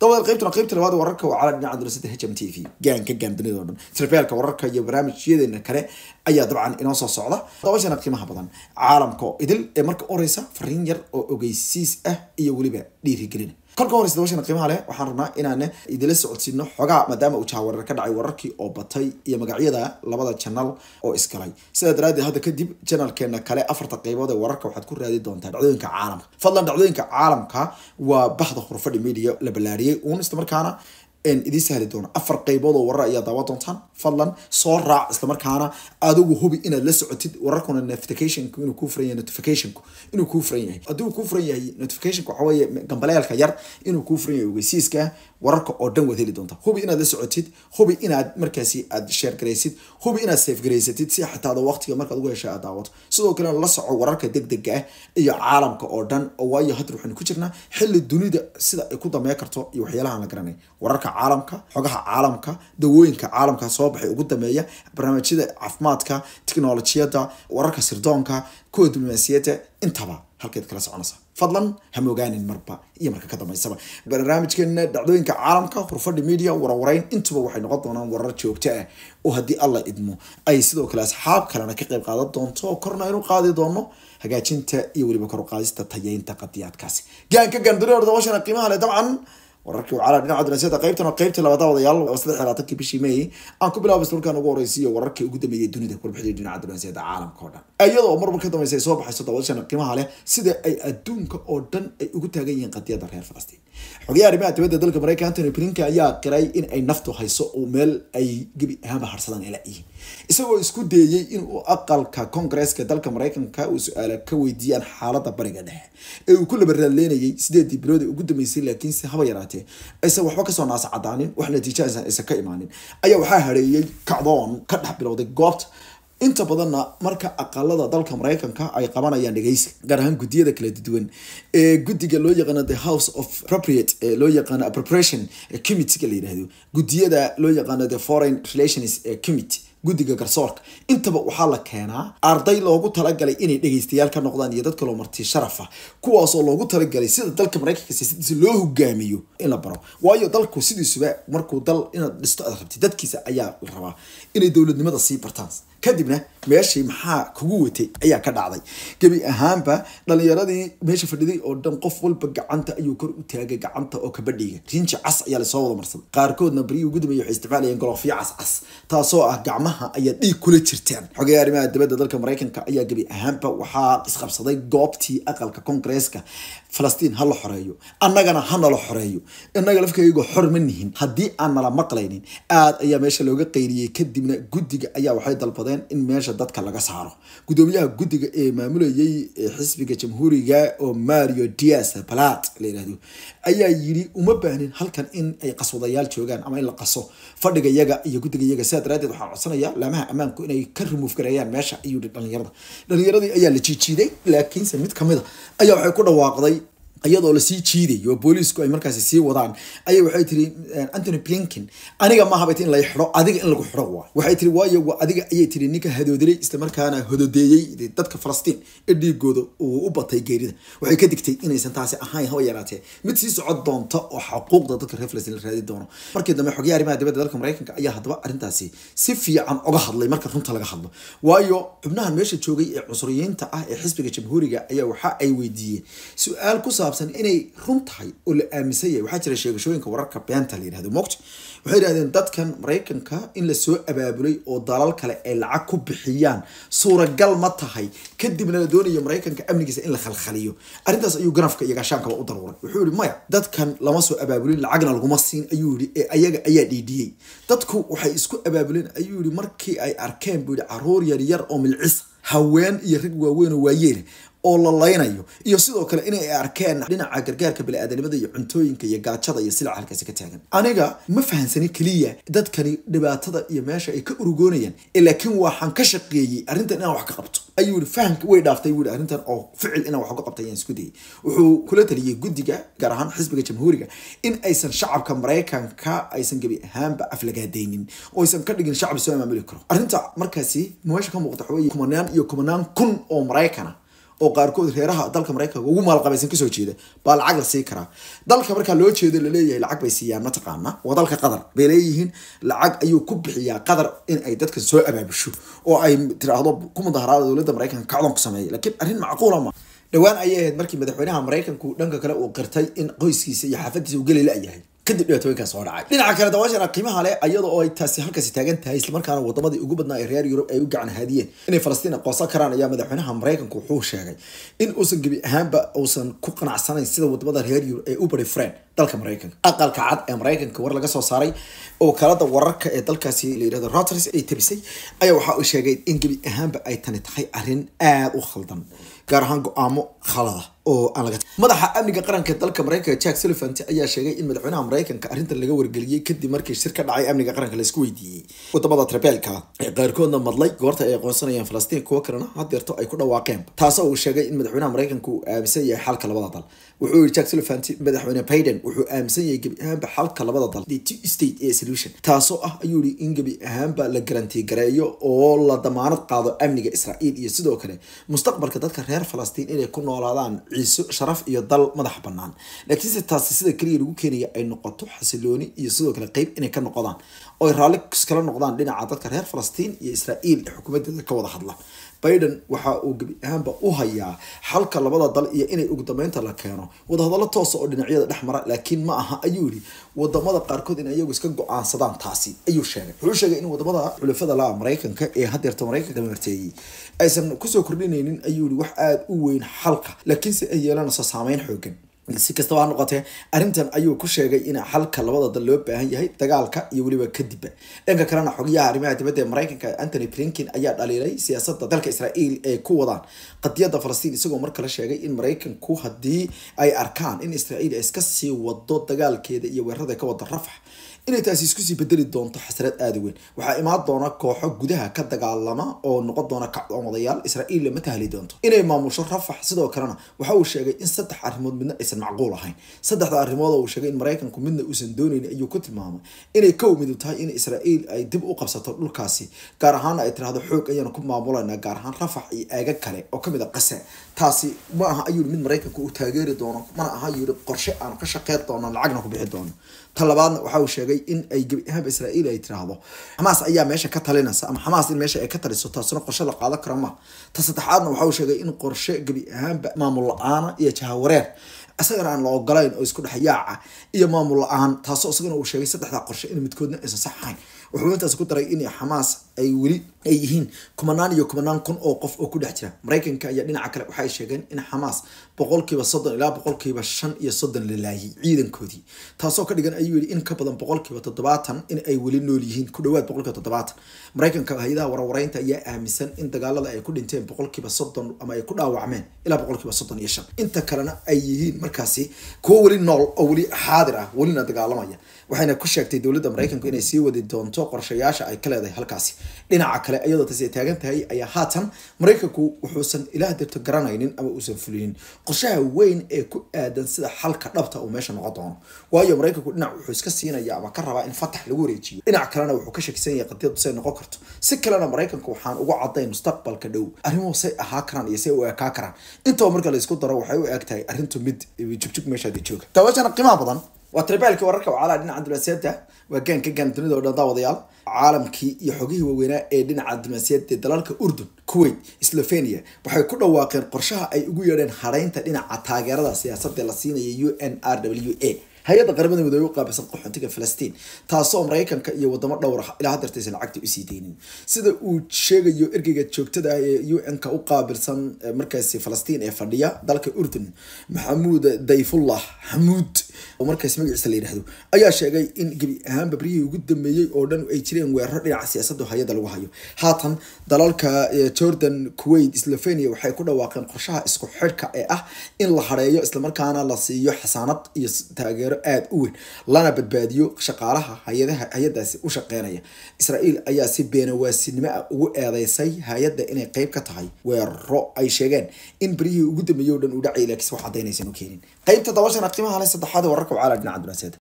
dabadee qaybtuna qaybta labaad wararka waa cala dhinaca darasada h m t v gaanka gaandunida o dhan sirbeelka wararka iyo barnaamijyadeena kale ayaa dabcan inoo soo socda dabashana qiimaha badan caalamka oo idil ee marka u horeysa fariin yar oo ogeysiis ah iyo weliba dhiirigelina kolka ka horeysa dabashan qiimaha leh waxaan rabnaa inaane idila socodsiino xogaa maadaama uu jaha warar ka dhacay wararkii oo batay iyo magacyada labada janal oo isgalay sidaa daraadeed hadda kadib janalkeena kale afarta qeybood ee wararka waxaad ku raadi doontaa dhacdooyinka caalamka fadlan dhacdooyinka caalamka waa bahda khurfadhi media la ballaariyey uun markaana idin sahli doono afar qaybood oo warar ayaa daawa doontaan fadlan soo raac islamarkaana adigu hubi inaad la socotid wararkuna notificationku inuu kuu furan yahay notificationku inuu kuu furan yahay haddii kuu furan yahay notificationku waxa weeye gambaleelka yar inuu kuu furan yahay ogeysiiska wararka oo dhan waad heli doontaa hubi inaad la socotid hubi inaad markaasi aad share hubi inaad safe si xataada waqtiga markaad ugu hesha aad daawato sidoo kale la soco wararka degdega ah iyo caalamka oo dhan oo waayo hadda waxaynu ku jirnaa xilli dunida sida ay ku dameyn karto iyo waxyaalahan la garanay wararka caalamka xogaha caalamka dawooyinka caalamka soo baxay ugu dambeeya barnaamijyada caafimaadka tiknolojiyada wararka sirdoonka kuwa diblomaasiyada intaba halkeed kala soconaysa fadlan hamogaanin marba iyo marka ka dambeysaba barnaamijkeena dhacdooyinka caalamka hurfadha media warwareyn intuba waxay noqon doonaan warar joogto ah oo haddii alla idmo ay sidoo kale asxaab kalena ka qayb qaadan doonto korna aynu qaadi doono hagaajinta iyo weliba kor tayeynta qadiyaadkaasi gaanka ganduriyordawashana qiimaha leh dabcan wararkii wacala dhinaca daraasada qaybtan qaybta labada wadayaal oo saddex labaatankii bishii may aan ku bilaabo isla ugu horeysiiyo wararkii ugu dambeeyay dunida warbixii dhinaca daraasada caalamka oo dhan iyadoo oo marmar ka ay soo baxayso dabadshan qiimaha leh sida ay adduunka oo dhan ay ugu taagan yihiin qadiyada reer falastiin xogayaha arrimaha dibadda dalka maraykanka antony blinken ayaa qiray in ay naftu hayso oo meel ay gebi ahaanba harsadaan ay la-yihiin isagoo isku deeyey inuu aqalka kongareska dalka maraykanka uu su-aala ka weydiiyaan xaaladda bariga dhexe ee uu ku labaraleynayay sideedii bilood ee ugu dambeysay laakiinse haba yaraatee aysan waxba kasoo naasa cadaanin wax natiijo aysan ka imaanin ayaa waxaa hareeyey kacdoon ka dhex bilowday goobta inta badanna marka aqalada dalka mareykanka ay qabanayaan dhegeyska gaar ahaan guddiyada kala duwan ee guddiga loo yaqaano the house of appropriate ee loo yaqaano appropriation committee la yidhahdo guddiyada loo yaqaano the foreign relations committee guddiga garsoorka intaba waxaa la keenaa arday loogu talagalay inay dhegeystayaal ka noqdaan iyo dad kaloo marti sharafa kuwaasoo loogu talagalay sida dalka mareykanka siyaasadiisa loo hogaamiyo in la baro waayo dalku sidiisuba markuu dal inaad dhisto aad rabti dadkiisa ayaa la rabaa inay dowladnimada sii bartaan kadibna meeshii maxaa kugu watay ayaa ka dhacday gebi ahaanba dhalinyaradii meesha fadhiday oo dhan qof walba gacanta ayuu kor u taagay gacanta oo kabadhiga rinji cas ayaa lasoo wada marsaday qaarkoodna ugu gudumaya waxay isticmaalayeen goloofyo cascas taasoo ah gacmaha ayaa dhiig kula jirteen xogayaha arrimaha dibadda dalka maraykanka ayaa gebi ahaanba waxaa isqabsaday goobtii aqalka kongresska falastiin ha la xoreeyo annagana ha nala xoreeyo innaga lafkayago xor ma nihin haddii aan nala maqlaynin aada ayaa meesha looga qayriyey kadibna guddiga ayaa waxay dalbadeen in meesha dadka laga saaro guddoomiyaha guddiga ee maamulayay xisbiga jamhuuriga oo mario dias balat la yirahdo ayaa yidhi uma baahnin halkan in ay qaswadayaal joogaan ama in la qaso fadhiga yaga iyo guddiga yaga sidaa daraadeed waxaa codsanaya laamaha ammaanku inay ka rimuuf gareeyaan meesha ayuu dhallinyarada dhalinyaradii ayaa la jiijiiday laakiinse mid kamida ah ayaa waxay ku dhawaaqday iyadoo lasii jiidayo oo booliisku ay markaasi sii wadaan ayay waxay tiri antony blinkin aniga maaha bay in lay xidho adiga in lagu xidho waa waxay tiri waayo adiga ayay tiri ninka hadoodilay islamarkaana hododeeyey dadka falastiin ee dhiigooda uu u batay geerida waxay ka digtay inaysan taasi ahayn haba yaraatee mid sii socod doonta oo xaquuqda dadka reer falastiin la raadi doono markii dambe xogayaha arrimaha dibadda dalka maraykanka ayaa haddaba arrintaasi si fiican oga hadlay marka runta laga hadlo waayo xubnahan meesha joogay ee cusuriyiinta ah ee xisbiga jamhuuriga ayaa waxa ay weydiiyeen su-aal ku saabsan inay run tahay oo la aaminsan yahay waxaa jira sheegashooyinka wararka beenta la yidhahdo moogta waxay yidhahdeen dadkan maraykanka in lasoo abaabulay oo dalal kale ay lacag ku bixiyaan suuragal ma tahay kadibna la doonayo maraykanka amnigiisa in la khalkhaliyo arrintaas ayuu ganafka iyo gaashaankaba u daruuray wuxuu yihi maya dadkan lama soo abaabulin lacagna laguma siin ayuu yihi ee ayaga ayaa dhiidhiyey dadku waxay isku abaabuleen ayuu yihi markii ay arkeen buu yihi caruur yaryar oo milcisa haween iyo rag waaweyn oo waayeela oo la laynayo iyo sidoo kale inay arkeen dhinaca gargaarka baniaadanimada iyo cuntooyinka iyo gaajada iyo silaca halkaasi ka taagan aniga ma fahansanin keliya dadkani dhibaatada iyo meesha ay ka urugoonayaan eh, laakiin waxaan ka shaqeeyey arrintan inaan wax ka qabto ayuu i fahamka way dhaaftay buu i arrintan oo ficil inaan wax uga qabta ayaan isku dayay wuxuu kula taliyey guddiga gaar ahaan xisbiga jamhuuriga in aysan shacabka maraykanka aysan gebi ahaanba aflagaadaynin oo aysan ka dhigin shacab soo maamuli karo arrinta markaasi meesha ka muuqata waxa weye kumanaan iyo kumanaan kun oo maraykana ah oo qaarkood reeraha dalka mareykanka ugu maalqabaysan kasoo jeeda baa lacag la sii karaa dalka markaa loo jeedo laleeyahay lacag bay siiyaan mataqaana waa dalka qatar bay leeyihiin lacag ayuu ku bixiyaa qadar in ay dadkan soo abaabisho oo ay tiraahdo ku mudaharaada dowladda mareykanka kacdoon ku sameeya laakiin arrin macquula ah ma dhowaan ayay ahayd markii madaxweynaha maraykanku dhanka kale uu qirtay in qoyskiisa iyo xaafadiisa u geli la-yahay kadib dhibaatooyinkan soo dhacay dhinaca kale dawaashana qiimaha leh ayada oo ay taasi halkaasi taagan tahay islamarkaana wadamadii ugu badnaa ee reer yurub ay u gacan haadiyeen inay falastiin aqoonsan karaan ayaa madaxweynaha maraykanku wuxuu sheegay in uusan gebi ahaanba uusan ku qanacsanayn sida wadamada reer yurub ay u bari fureen dalka maraykanka aqalka cad ee maraykanka war laga soo saaray oo kalada wararka ee dalkaasi la yirahdo Reuters ay tabisay ayaa waxa uu sheegay in gebi ahaanba ay tani tahay arrin aad u khaldan gaar ahaan aamo khalada oo madaxa amniga qaranka dalka mareykanka jack sullivant ayaa sheegay in madaxweynaha mareykanka arrintan laga wargeliyey kadib markii shir ka dhacay amniga qaranka laisku weydiiyey wadamada trebeelka ee qaarkoodna madlay goorta ay aqoonsanayeen falastiin kuwo kalena hadeerto ay ku dhawaaqeen taasoo uu sheegay in madaxweynaha mareykanka uu aaminsan yahay xalka labada dal wuxuu yiri jack sullivant madaxweyne biden wuxuu aaminsan yahay gebi ahaanba xalka labada dal the two state ee solution taasoo ah ayuu yiri in gebi ahaanba la garantii gareeyo oo la damaanad qaado amniga israa'iil iyo sidoo kale mustaqbalka dadka reer falastiin inay ku noolaadaan ciise sharaf iyo dal madax banaan laakiinse taasi sida keliya lagu keenaya ay noqoto xasilooni iyo sidoo kale qeyb inay ka noqdaan oo ay raalli kala noqdaan dhinaca dadka reer falastiin iyo israa'iil ee xukuumadeeda ka wada hadla biden waxa uu gebi ahaanba u hayaa xalka labada dal iyo inay ugdamaynta la keeno wadahadalo toosa oo dhinacyada dhex mara laakiin ma aha ayuu yihi wadamada qaarkood in ayagu iska go-aansadaan taasi ayuu sheegay wuxuu sheegay in wadamada xulafada la maraykanka ee haddeerta maraykanka marteeyey aysan kusoo kordhinaynin ayuu yihi wax aada u weyn xalka laakiinse ay yeelanayso saameyn xoogan si kastaba ha noqotee arrintan ayuu ku sheegay in xalka labada dal loo baahan yahay dagaalka iyo weliba kadibba dhanka kalena xogyaha arrimaha dibadda ee maraykanka anthony blinkin ayaa dhaliilay siyaasadda dalka israael ay ku wadaan qadiyadda falastiin isagoo mar kale sheegay in maraykanku haddii ay arkaan in israael iska sii wado dagaalkeeda iyo weerarada ka wada rafax inay taasi isku bedeli doonto xasrad aada weyn waxaa imaan doona kooxo gudaha ka dagaalama oo noqon doona kacdoomodayaal israael lama tahli doonto inay maamusho rafax sidoo kalena waxa uu sheegay in saddex arrimood midna aysan macquul ahayn saddexda arrimood oo uu sheegay in maraykanku midna uusan doonayn ayuu ku tilmaamay inay ka umidu tahay in israa'iil ay dib u qabsato dhulkaasi gaar ahaana ay tiraahdo xoog ayaan ku maamulanaa gaar ahaan rafax iyo aaga kale oo kamid a ah qase taasi ma aha ayuu mid maraykanku u taageeri doono mana aha yii qorshe aan ka shaqeyn doono lacagna ku bixi doono talabaadna waxa uu sheegay in ay gebi ahaanba israa'iil ay tiraahdo xamaas ayaa meesha ka talinaysa ama xamaas in meesha ay ka taliso taasuna qorshe la qaadan karo ma ta saddexaadna waxa uu sheegay in qorshe gebi ahaanba maamul la-aana iyo jahawareer isagana aan la ogolayn oo isku dhex yaaca iyo maamul la-aan taasoo isagana uu sheegay saddexdaa qorshe in midkoodna aysan sax ahayn wuxuu intaas ku daray in xamaas ay weli ay yihiin kumanaan iyo kumanaan kun oo qof oo ku dhex jira maraykanka ayaa dhinaca kale waxay sheegeen in xamaas boqolkiiba soddon ilaa boqolkiiba shan iyo soddon la laayay ciidankoodii taasoo ka dhigan ayuu yidhi in ka badan boqolkiiba toddobaatan in ay weli nool yihiin ku dhawaad boqolkiiba toddobaatan maraykanka hay-adaha warwareynta ayaa aaminsan in dagaalada ay ku dhinteen boqolkiiba soddon ama ay ku dhaawacmeen ilaa boqolkiiba soddon iyo shan inta kalena ay yihiin markaasi kuwo weli nool oo weli xaadir ah welina dagaalamaya waxayna ku sheegtay dowladda maraykanku inay sii wadi doonto qorshayaasha ay ka leedahay halkaasi dhinaca kale iyadoo tasi taagan tahay ayaa haatan maraykanku wuxuusan ilaah dirto garanaynin ama uusan fulinin qorshaha weyn ee ku aadan sida xalka dhabta uu meesha noqon doono waayo maraykanku dhinac wuxuu iska siinaya ama ka rabaa in fatax lagu wareejiyo dhinac kalena wuxuu ka shakisan yahay noqon karto si kalena maraykanka waxaan ugu caddayn mustaqbalka dhow arrimuhu say ahaa karaan iyo say u ekaa karaan intaba marka la daro waxay u eg tahay arrintu mid jubjug meeshaadi jooga daawashana qiimaha badan waa tarbaalkii wararka wacalaha dhinaca dumaasiyadda waa gaan ka gaan dunida o dhan daawadayaal caalamkii iyo xogihii waaweynaa ee dhinaca dumaasiyadda dalalka urdun kuwait slovenia waxay ku dhawaaqeen qorshaha ay ugu yeedheen haraynta dhinaca taageerada siyaasadda la siinaya u n r w a hay-adda qaramada midoobe u qaabilsan qaxontiga falastiin taasoo maraykanka iyo wadamo dhowra ilaa hadeerta aysan lacagta usii deynin sida uu sheegayo ergeyga joogtada ah ee u n-ka u qaabilsan eh, markaasi falastiin ee fadhiya dalka urdun maxamuud dayfullah xamuud oo markaas magaciisa la yidhaahdo ayaa sheegay in gebi ahaanba baryihii ugu dambeeyey oo dhan ay jireen weeraro dhinaca siyaasaddu hay-adda lagu hayo haatan dalalka eh, jordan kuwait slovenia waxay ku dhawaaqeen qorshaha isku xidhka ee ah in la hareeyo islamarkaana la siiyo xasaanad iyo taageero dhalinyaro aada u weyn lana badbaadiyo shaqaalaha hay hay-adaasi u shaqeynaya israa'iil ayaa si beenawaasinimo ah ugu eedeysay hay-adda inay qayb ka tahay weeraro ay sheegeen in beryihii ugu dambeeyey o dhan uu dhacay laakiinse wax cadaynaysan u keenin qaybta dabashana qiimaha leh saddexaad wararka wacaalaa dhinaca dunaasada